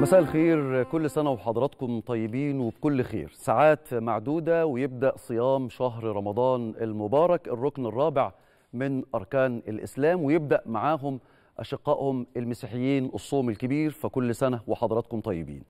مساء الخير كل سنة وحضراتكم طيبين وبكل خير ساعات معدودة ويبدأ صيام شهر رمضان المبارك الركن الرابع من أركان الإسلام ويبدأ معاهم أشقائهم المسيحيين الصوم الكبير فكل سنة وحضراتكم طيبين